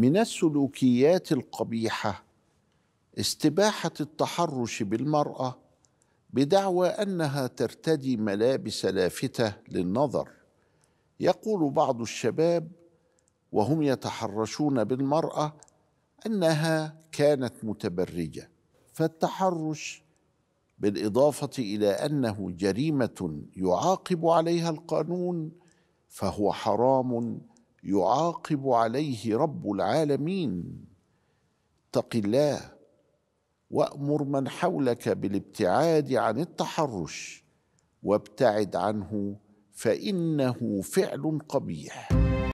من السلوكيات القبيحه استباحه التحرش بالمراه بدعوى انها ترتدي ملابس لافته للنظر يقول بعض الشباب وهم يتحرشون بالمراه انها كانت متبرجه فالتحرش بالاضافه الى انه جريمه يعاقب عليها القانون فهو حرام يعاقب عليه رب العالمين اتق الله وامر من حولك بالابتعاد عن التحرش وابتعد عنه فانه فعل قبيح